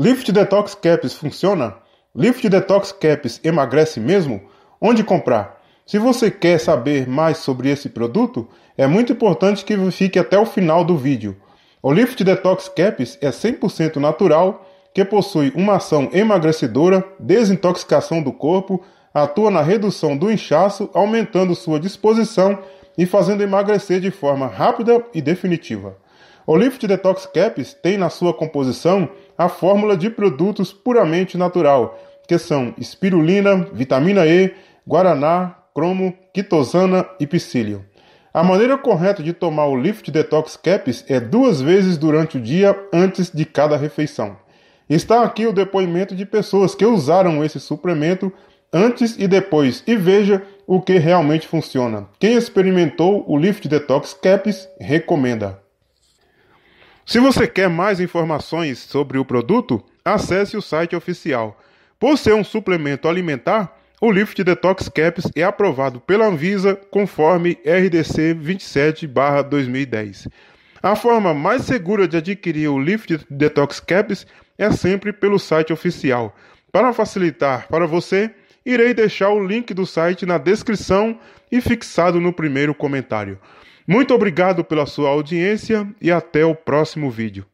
Lift Detox Caps funciona? Lift Detox Caps emagrece mesmo? Onde comprar? Se você quer saber mais sobre esse produto, é muito importante que fique até o final do vídeo. O Lift Detox Caps é 100% natural, que possui uma ação emagrecedora, desintoxicação do corpo, atua na redução do inchaço, aumentando sua disposição e fazendo emagrecer de forma rápida e definitiva. O Lift Detox Caps tem na sua composição a fórmula de produtos puramente natural, que são espirulina, vitamina E, guaraná, cromo, quitosana e psyllium. A maneira correta de tomar o Lift Detox Caps é duas vezes durante o dia antes de cada refeição. Está aqui o depoimento de pessoas que usaram esse suplemento antes e depois e veja o que realmente funciona. Quem experimentou o Lift Detox Caps recomenda. Se você quer mais informações sobre o produto, acesse o site oficial. Por ser um suplemento alimentar, o Lift Detox Caps é aprovado pela Anvisa conforme RDC 27/2010. A forma mais segura de adquirir o Lift Detox Caps é sempre pelo site oficial. Para facilitar para você, irei deixar o link do site na descrição e fixado no primeiro comentário. Muito obrigado pela sua audiência e até o próximo vídeo.